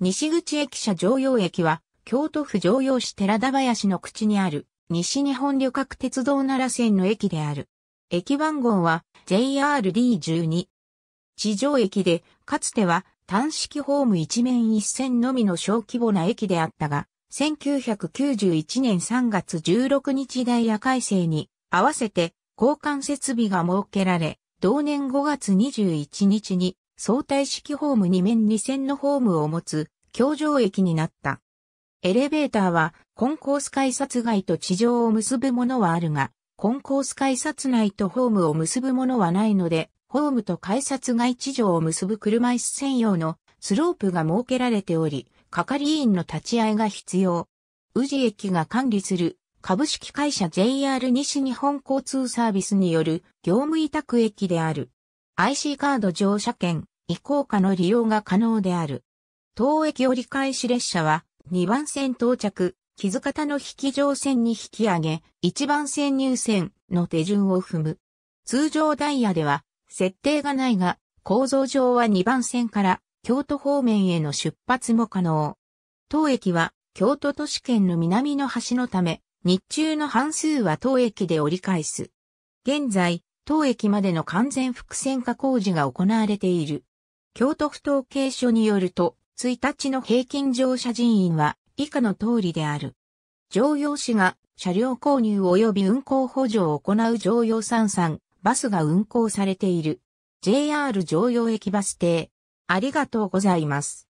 西口駅舎常用駅は、京都府常用市寺田林の口にある、西日本旅客鉄道奈良線の駅である。駅番号は JRD12。地上駅で、かつては単式ホーム一面一線のみの小規模な駅であったが、1991年3月16日ダイヤ改正に合わせて交換設備が設けられ、同年5月21日に相対式ホーム2面2線のホームを持つ、橋上駅になった。エレベーターは、コンコース改札外と地上を結ぶものはあるが、コンコース改札内とホームを結ぶものはないので、ホームと改札外地上を結ぶ車椅子専用のスロープが設けられており、係員の立ち会いが必要。宇治駅が管理する株式会社 JR 西日本交通サービスによる業務委託駅である。IC カード乗車券、以降下の利用が可能である。当駅折り返し列車は、2番線到着、木津方の引き乗線に引き上げ、1番線入線の手順を踏む。通常ダイヤでは、設定がないが、構造上は2番線から京都方面への出発も可能。当駅は京都都市圏の南の端のため、日中の半数は当駅で折り返す。現在、当駅までの完全複線化工事が行われている。京都府統計所によると、1日の平均乗車人員は以下の通りである。乗用士が車両購入及び運行補助を行う乗用三三バスが運行されている。JR 乗用駅バス停。ありがとうございます。